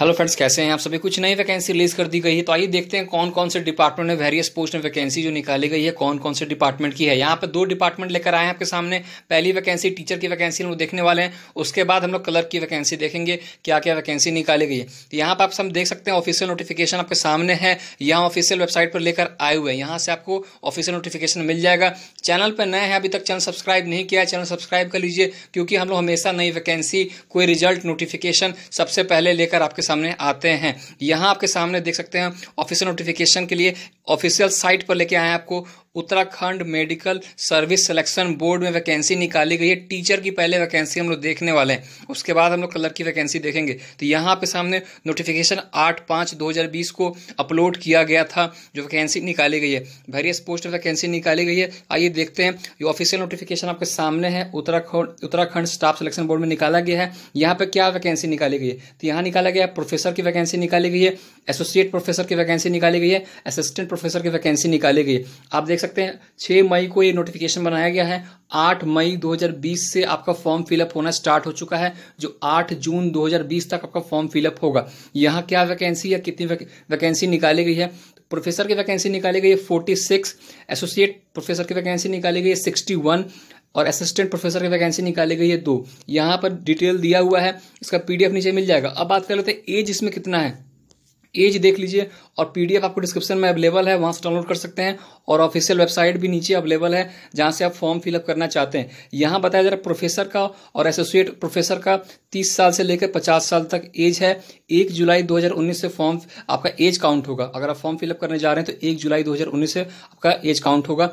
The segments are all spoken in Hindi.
हेलो फ्रेंड्स कैसे हैं आप सभी कुछ नई वैकेंसी रिलीज कर दी गई है तो आइए देखते हैं कौन कौन से डिपार्टमेंट में वेरियस पोस्ट में वैकेंसी जो निकाली गई है कौन कौन से डिपार्टमेंट की है यहाँ पर दो डिपार्टमेंट लेकर आए हैं आपके सामने पहली वैकेंसी टीचर की वैकेंसी हम देखने वाले हैं उसके बाद हम लोग कलर की वैकेंसी देखेंगे क्या क्या वैकेंसी निकाली गई है तो यहाँ पर आप सब देख सकते हैं ऑफिशियल नोटिफिकेशन आपके सामने है यहाँ ऑफिशियल वेबसाइट पर लेकर आए हुए हैं यहाँ से आपको ऑफिशियल नोटिफिकेशन मिल जाएगा चैनल पर नए हैं अभी तक चैनल सब्सक्राइब नहीं किया है चैनल सब्सक्राइब कर लीजिए क्योंकि हम लोग हमेशा नई वैकेंसी कोई रिजल्ट नोटिफिकेशन सबसे पहले लेकर आपके सामने आते हैं यहाँ आपके सामने देख सकते हैं ऑफिसियल नोटिफिकेशन के लिए ऑफिशियल साइट पर लेके आए आपको Uttarakhand medical service selection board में वैकेंसी निकाली गई है टीचर की पहले वैकेंसी हम लोग देखने वाले हैं उसके बाद हम लोग कलर की वैकेंसी देखेंगे तो यहाँ पे सामने नोटिफिकेशन आठ पाँच दो हज़ार बीस को अपलोड किया गया था जो वैकेंसी निकाली गई है वेरियस पोस्ट में वैकेंसी निकाली गई है आइए देखते हैं ये ऑफिशियल नोटिफिकेशन आपके सामने है Uttarakhand Uttarakhand staff selection board में निकाला गया है यहाँ पर क्या वैकेंसी निकाली गई है तो यहाँ निकाला गया प्रोफेसर की वैकेंसी निकाली गई है एसोसिएट प्रोफेसर की वैकेंसी निकाली गई है असिस्टेंट प्रोफेसर की वैकेंसी निकाली गई आप देख सकते हैं छह मई को ये नोटिफिकेशन बनाया गया है आठ मई 2020 से आपका फॉर्म फिलअप होना स्टार्ट हो चुका है जो आठ जून 2020 तक आपका फॉर्म फिलअप होगा यहाँ क्या वैकेंसी या कितनी वैकेंसी निकाली गई है प्रोफेसर की वैकेंसी निकाली गई है फोर्टी सिक्स एसोसिएट प्रोफेसर की वैकेंसी निकाली गई है सिक्सटी वन और असिस्टेंट प्रोफेसर की वैकेंसी निकाली गई है दो यहाँ पर डिटेल दिया हुआ है इसका पीडीएफ नीचे मिल जाएगा अब बात कर लेते हैं एज इसमें कितना है एज देख लीजिए और पीडीएफ आपको डिस्क्रिप्शन में अवेलेबल है वहां से डाउनलोड कर सकते हैं और ऑफिशियल वेबसाइट भी नीचे अवेलेबल है जहां से आप फॉर्म फिलअप करना चाहते हैं यहां बताया जा रहा है प्रोफेसर का और एसोसिएट प्रोफेसर का तीस साल से लेकर पचास साल तक एज है एक जुलाई 2019 से फॉर्म आपका एज काउंट होगा अगर आप फॉर्म फिलअप करने जा रहे हैं तो एक जुलाई दो से आपका एज काउंट होगा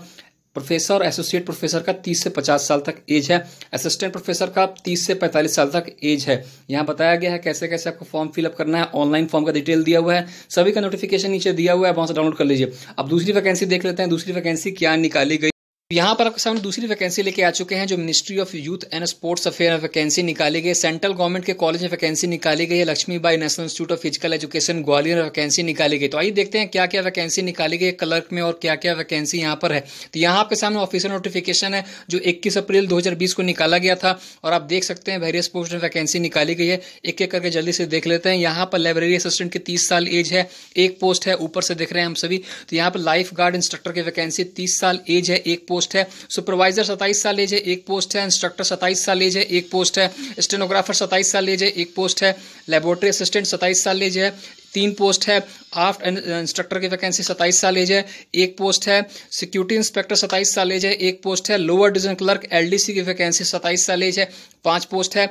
प्रोफेसर और एसोसिएट प्रोफेसर का 30 से 50 साल तक एज है असिस्टेंट प्रोफेसर का 30 से 45 साल तक एज है यहाँ बताया गया है कैसे कैसे आपको फॉर्म फिलअप करना है ऑनलाइन फॉर्म का डिटेल दिया हुआ है सभी का नोटिफिकेशन नीचे दिया हुआ है वहाँ से डाउनलोड कर लीजिए अब दूसरी वैकेंसी देख लेते हैं दूसरी वैकेंसी क्या निकाली गई यहाँ पर आपके सामने दूसरी वैकेंसी लेके आ चुके हैं जो ministry of youth and sports affair में वैकेंसी निकाली गई सेंट्रल गवर्नमेंट के कॉलेज में वैकेंसी निकाली गई है Laxmibai national institute of physical education Gwalior में वैकेंसी निकाली गई तो आइए देखते हैं क्या क्या वैकेंसी निकाली गई क्लर्क में और क्या क्या वैकेंसी यहाँ पर है तो यहाँ आपके सामने ऑफिसियल नोटिफिकेशन है जो इक्कीस अप्रैल दो को निकाला गया था और आप देख सकते हैं वेरियस पोस्ट में वैकेंसी निकाली गई है एक एक करके जल्दी से देख लेते हैं यहाँ पर लाइब्रेरी असिस्टेंट की तीस साल एज है एक पोस्ट है ऊपर से देख रहे हैं हम सभी तो यहाँ पर लाइफ गार्ड इंस्ट्रक्टर की वैकेंसी तीस साल एज है एक पोस्ट पोस्ट है सुपरवाइजर सत्ताईस साल एज है एक पोस्ट है इंस्ट्रक्टर सत्ताईस साल एज है एक पोस्ट है स्टेनोग्राफर सत्ताईस साल एज है एक पोस्ट है लेबोरेटरी असिस्टेंट सत्ताईस साल एज है तीन पोस्ट है आफ्ट इंस्ट्रक्टर की वैकेंसी सत्ताईस साल एज है एक पोस्ट है सिक्योरिटी इंस्पेक्टर सत्ताईस साल एज है एक पोस्ट है लोअर डिवीजन क्लर्क एलडीसी की वैकेंसी सत्ताईस साल एज है पांच पोस्ट है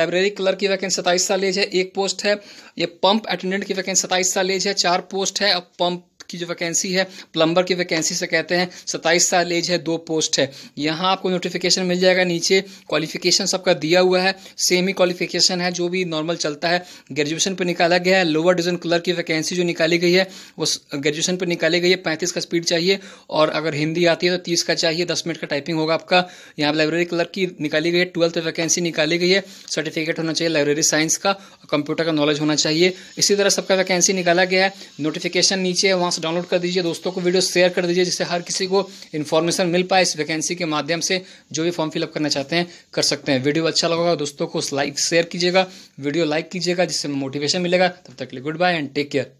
लाइब्रेरी क्लर्क की वैकेंसी सत्ताईस साल एज है एक पोस्ट है ये पंप अटेंडेंट की वैकेंसी सत्ताईस साल एज है चार पोस्ट है पंप की जो वैकेंसी है प्लम्बर की वैकेंसी से कहते हैं सत्ताईस साल एज है दो पोस्ट है यहाँ आपको नोटिफिकेशन मिल जाएगा नीचे क्वालिफिकेशन सबका दिया हुआ है सेम ही क्वालिफिकेशन है जो भी नॉर्मल चलता है ग्रेजुएशन पर निकाला गया है लोअर डिवीजन क्लर्क की वैकेंसी जो निकाली गई है वो ग्रेजुएशन पर निकाली गई है पैंतीस का स्पीड चाहिए और अगर हिंदी आती है तो तीस का चाहिए दस मिनट का टाइपिंग होगा आपका यहाँ लाइब्रेरी क्लर्क की निकाली गई है ट्वेल्थ वैकेंसी निकाली गई है सर्टिफिकेट होना चाहिए लाइब्रेरी साइंस का कंप्यूटर का नॉलेज होना चाहिए इसी तरह सबका वैकेंसी निकाला गया है नोटिफिकेशन नीचे है वहाँ से डाउनलोड कर दीजिए दोस्तों को वीडियो शेयर कर दीजिए जिससे हर किसी को इन्फॉर्मेशन मिल पाए इस वैकेंसी के माध्यम से जो भी फॉर्म फिलअप करना चाहते हैं कर सकते हैं वीडियो अच्छा लगेगा दोस्तों को लाइक शेयर कीजिएगा वीडियो लाइक कीजिएगा जिससे मोटिवेशन मिलेगा तब तक के लिए goodbye and take care